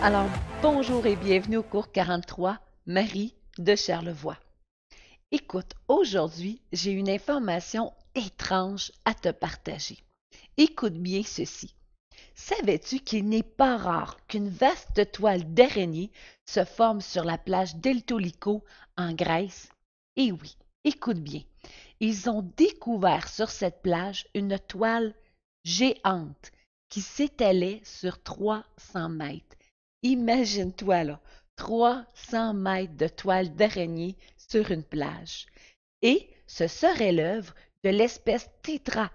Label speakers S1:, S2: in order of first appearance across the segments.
S1: Alors, bonjour et bienvenue au cours 43, Marie de Charlevoix. Écoute, aujourd'hui, j'ai une information étrange à te partager. Écoute bien ceci. Savais-tu qu'il n'est pas rare qu'une vaste toile d'araignée se forme sur la plage d'Eltolico en Grèce? Eh oui, écoute bien. Ils ont découvert sur cette plage une toile géante qui s'étalait sur 300 mètres Imagine-toi là, 300 mètres de toile d'araignée sur une plage. Et ce serait l'œuvre de l'espèce Tetra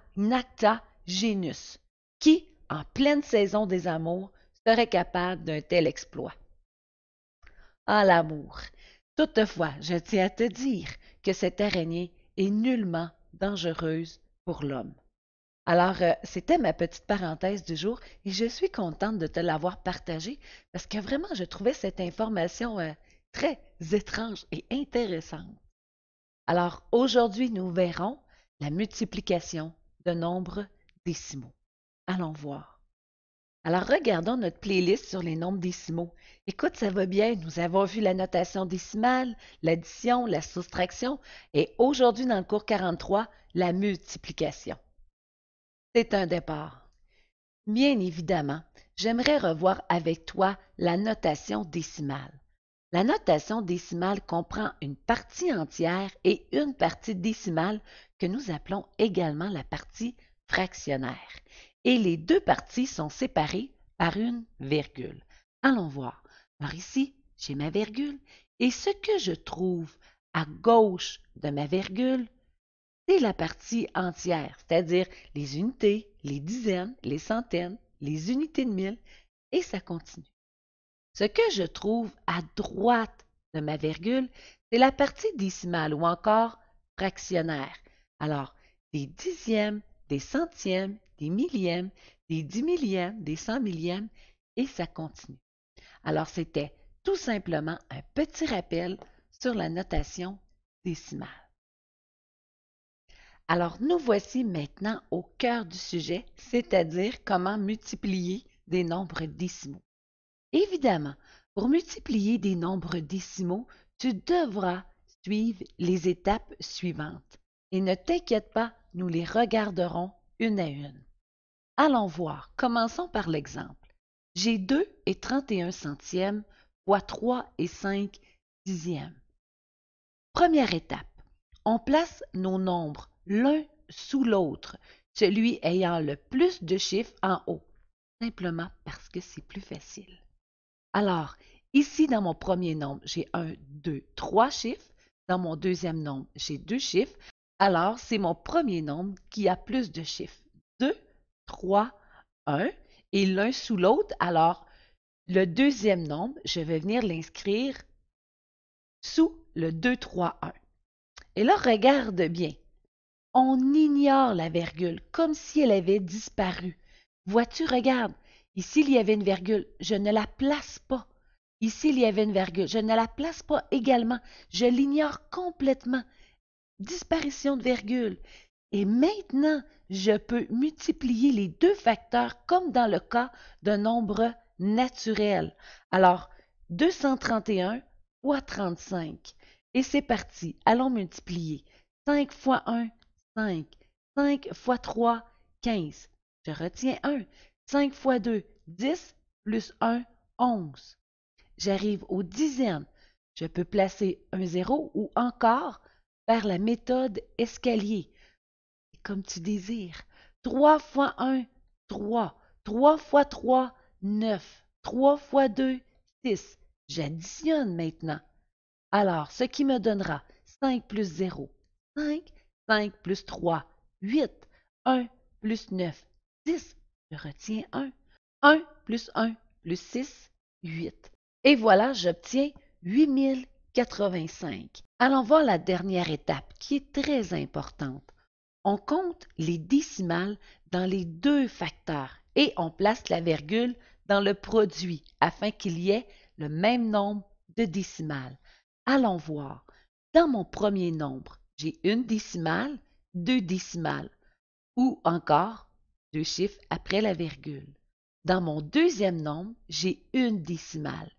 S1: genus, qui, en pleine saison des amours, serait capable d'un tel exploit. Ah l'amour! Toutefois, je tiens à te dire que cette araignée est nullement dangereuse pour l'homme. Alors, euh, c'était ma petite parenthèse du jour et je suis contente de te l'avoir partagée parce que vraiment, je trouvais cette information euh, très étrange et intéressante. Alors, aujourd'hui, nous verrons la multiplication de nombres décimaux. Allons voir. Alors, regardons notre playlist sur les nombres décimaux. Écoute, ça va bien, nous avons vu la notation décimale, l'addition, la soustraction et aujourd'hui, dans le cours 43, la multiplication. C'est un départ. Bien évidemment, j'aimerais revoir avec toi la notation décimale. La notation décimale comprend une partie entière et une partie décimale que nous appelons également la partie fractionnaire. Et les deux parties sont séparées par une virgule. Allons voir. Alors ici, j'ai ma virgule et ce que je trouve à gauche de ma virgule, c'est la partie entière, c'est-à-dire les unités, les dizaines, les centaines, les unités de mille, et ça continue. Ce que je trouve à droite de ma virgule, c'est la partie décimale ou encore fractionnaire. Alors, des dixièmes, des centièmes, des millièmes, des dix millièmes, des cent millièmes, et ça continue. Alors, c'était tout simplement un petit rappel sur la notation décimale. Alors nous voici maintenant au cœur du sujet, c'est-à-dire comment multiplier des nombres décimaux. Évidemment, pour multiplier des nombres décimaux, tu devras suivre les étapes suivantes. Et ne t'inquiète pas, nous les regarderons une à une. Allons voir, commençons par l'exemple. J'ai 2 et 31 centièmes fois 3 et 5 dixièmes. Première étape, on place nos nombres l'un sous l'autre, celui ayant le plus de chiffres en haut, simplement parce que c'est plus facile. Alors, ici, dans mon premier nombre, j'ai un, deux, trois chiffres. Dans mon deuxième nombre, j'ai deux chiffres. Alors, c'est mon premier nombre qui a plus de chiffres. 2, 3, 1 et l'un sous l'autre. Alors, le deuxième nombre, je vais venir l'inscrire sous le 2, 3, 1. Et là, regarde bien. On ignore la virgule, comme si elle avait disparu. Vois-tu, regarde, ici il y avait une virgule, je ne la place pas. Ici il y avait une virgule, je ne la place pas également, je l'ignore complètement. Disparition de virgule. Et maintenant, je peux multiplier les deux facteurs comme dans le cas d'un nombre naturel. Alors, 231 fois 35. Et c'est parti, allons multiplier. 5 fois 1, 5. 5 x 3, 15. Je retiens 1. 5 x 2, 10, plus 1, 11. J'arrive aux dizaines. Je peux placer un zéro ou encore faire la méthode escalier. Comme tu désires. 3 x 1, 3. 3 x 3, 9. 3 x 2, 6. J'additionne maintenant. Alors, ce qui me donnera 5 plus 0, 5. 5 plus 3, 8. 1 plus 9, 10. Je retiens 1. 1 plus 1 plus 6, 8. Et voilà, j'obtiens 8085. Allons voir la dernière étape qui est très importante. On compte les décimales dans les deux facteurs et on place la virgule dans le produit afin qu'il y ait le même nombre de décimales. Allons voir. Dans mon premier nombre, j'ai une décimale, deux décimales, ou encore deux chiffres après la virgule. Dans mon deuxième nombre, j'ai une décimale.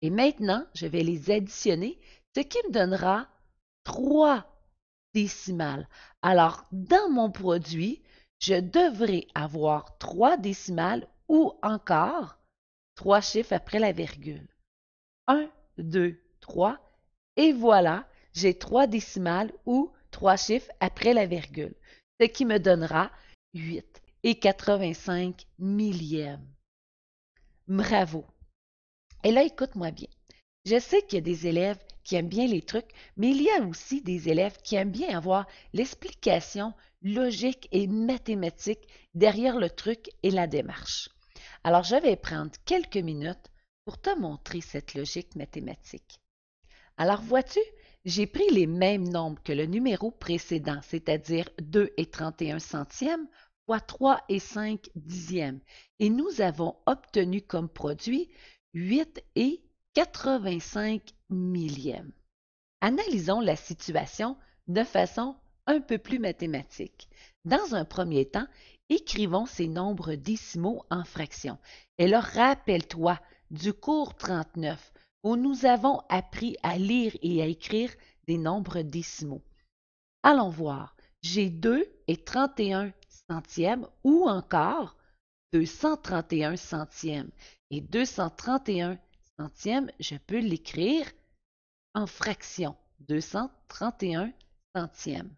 S1: Et maintenant, je vais les additionner, ce qui me donnera trois décimales. Alors, dans mon produit, je devrais avoir trois décimales ou encore trois chiffres après la virgule. 1, 2, 3, et voilà, j'ai trois décimales ou trois chiffres après la virgule, ce qui me donnera 8 et 85 millièmes. Bravo! Et là, écoute-moi bien. Je sais qu'il y a des élèves qui aiment bien les trucs, mais il y a aussi des élèves qui aiment bien avoir l'explication logique et mathématique derrière le truc et la démarche. Alors, je vais prendre quelques minutes pour te montrer cette logique mathématique. Alors, vois-tu, j'ai pris les mêmes nombres que le numéro précédent, c'est-à-dire 2 et 31 centièmes, fois 3 et 5 dixièmes, et nous avons obtenu comme produit 8 et 85 millièmes. Analysons la situation de façon un peu plus mathématique. Dans un premier temps, écrivons ces nombres décimaux en fractions. Et alors, rappelle-toi du cours 39, où nous avons appris à lire et à écrire des nombres décimaux. Allons voir, j'ai 2 et 31 centièmes ou encore 231 centièmes. Et 231 centièmes, je peux l'écrire en fraction, 231 centièmes.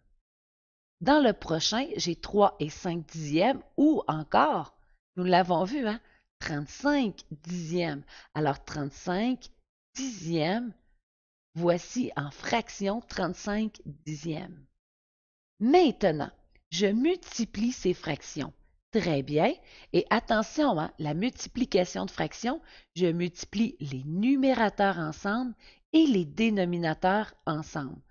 S1: Dans le prochain, j'ai 3 et 5 dixièmes ou encore, nous l'avons vu, hein, 35 dixièmes. Alors 35 dixième, voici en fraction 35 dixièmes. Maintenant, je multiplie ces fractions. Très bien. Et attention, à hein, la multiplication de fractions, je multiplie les numérateurs ensemble et les dénominateurs ensemble.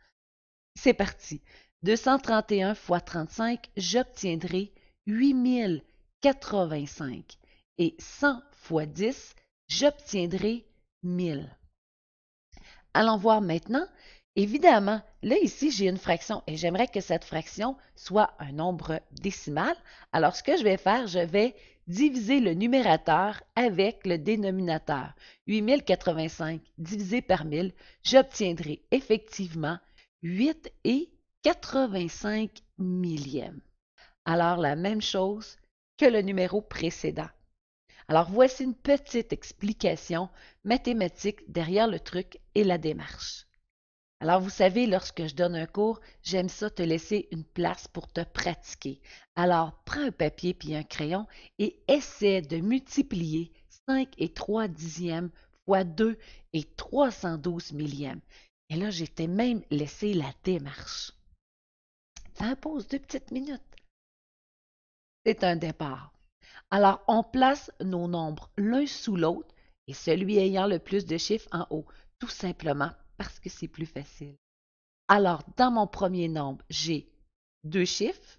S1: C'est parti. 231 fois 35, j'obtiendrai 8085. Et 100 fois 10, j'obtiendrai 1000. Allons voir maintenant. Évidemment, là ici, j'ai une fraction et j'aimerais que cette fraction soit un nombre décimal. Alors, ce que je vais faire, je vais diviser le numérateur avec le dénominateur. 8085 divisé par 1000, j'obtiendrai effectivement 8 et 85 millièmes. Alors, la même chose que le numéro précédent. Alors voici une petite explication mathématique derrière le truc et la démarche. Alors vous savez, lorsque je donne un cours, j'aime ça te laisser une place pour te pratiquer. Alors prends un papier puis un crayon et essaie de multiplier 5 et 3 dixièmes fois 2 et 312 millièmes. Et là, j'étais même laissé la démarche. Ça pause deux petites minutes. C'est un départ. Alors, on place nos nombres l'un sous l'autre et celui ayant le plus de chiffres en haut, tout simplement parce que c'est plus facile. Alors, dans mon premier nombre, j'ai deux chiffres.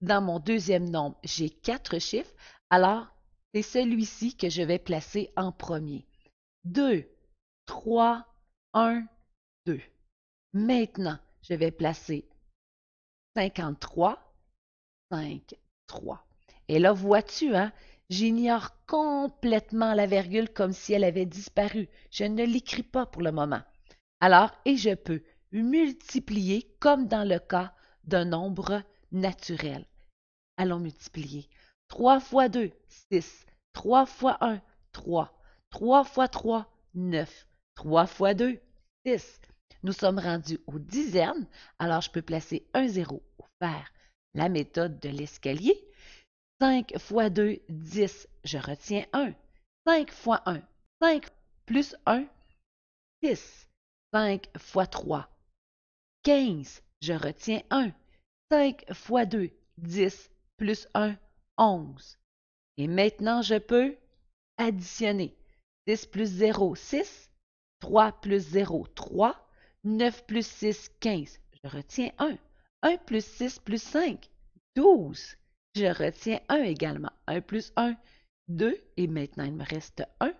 S1: Dans mon deuxième nombre, j'ai quatre chiffres. Alors, c'est celui-ci que je vais placer en premier. 2, 3, 1, 2. Maintenant, je vais placer 53, 5, 3. Et là, vois-tu, hein, j'ignore complètement la virgule comme si elle avait disparu. Je ne l'écris pas pour le moment. Alors, et je peux multiplier comme dans le cas d'un nombre naturel. Allons multiplier. 3 fois 2, 6. 3 fois 1, 3. 3 fois 3, 9. 3 fois 2, 6. Nous sommes rendus aux dizaines, alors je peux placer un zéro ou faire. La méthode de l'escalier, 5 fois 2, 10. Je retiens 1. 5 fois 1, 5 plus 1, 6. 5 fois 3, 15. Je retiens 1. 5 fois 2, 10 plus 1, 11. Et maintenant, je peux additionner. 10 plus 0, 6. 3 plus 0, 3. 9 plus 6, 15. Je retiens 1. 1 plus 6 plus 5, 12. Je retiens 1 également. 1 plus 1, 2. Et maintenant, il me reste 1.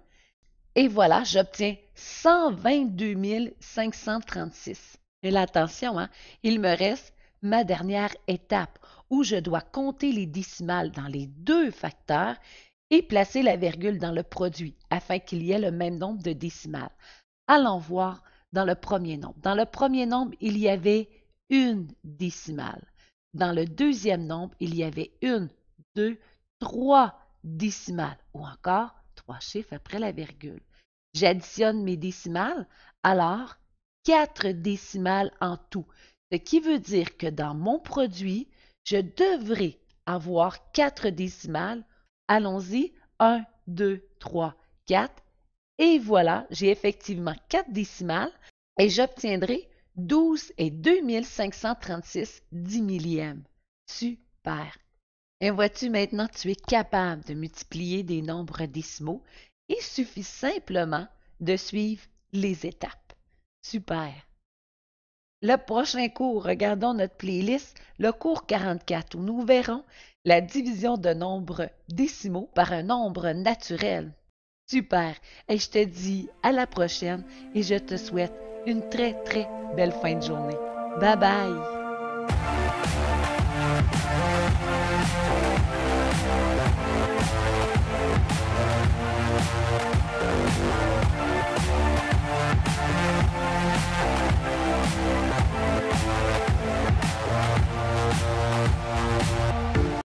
S1: Et voilà, j'obtiens 122 536. Et là, attention, hein, il me reste ma dernière étape où je dois compter les décimales dans les deux facteurs et placer la virgule dans le produit afin qu'il y ait le même nombre de décimales. Allons voir dans le premier nombre. Dans le premier nombre, il y avait une décimale. Dans le deuxième nombre, il y avait une, deux, trois décimales ou encore trois chiffres après la virgule. J'additionne mes décimales, alors quatre décimales en tout, ce qui veut dire que dans mon produit, je devrais avoir quatre décimales. Allons-y, 1, 2, 3, 4. Et voilà, j'ai effectivement quatre décimales et j'obtiendrai 12 et 2536 dix millièmes. Super. Et vois-tu maintenant, tu es capable de multiplier des nombres décimaux. Il suffit simplement de suivre les étapes. Super. Le prochain cours, regardons notre playlist, le cours 44, où nous verrons la division de nombres décimaux par un nombre naturel. Super. Et je te dis à la prochaine et je te souhaite une très très Belle fin de journée. Bye bye!